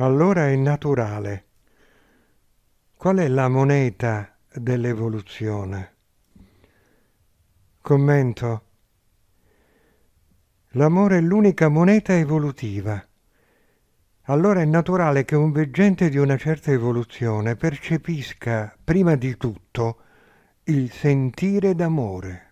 allora è naturale. Qual è la moneta dell'evoluzione? Commento. L'amore è l'unica moneta evolutiva. Allora è naturale che un veggente di una certa evoluzione percepisca prima di tutto il sentire d'amore.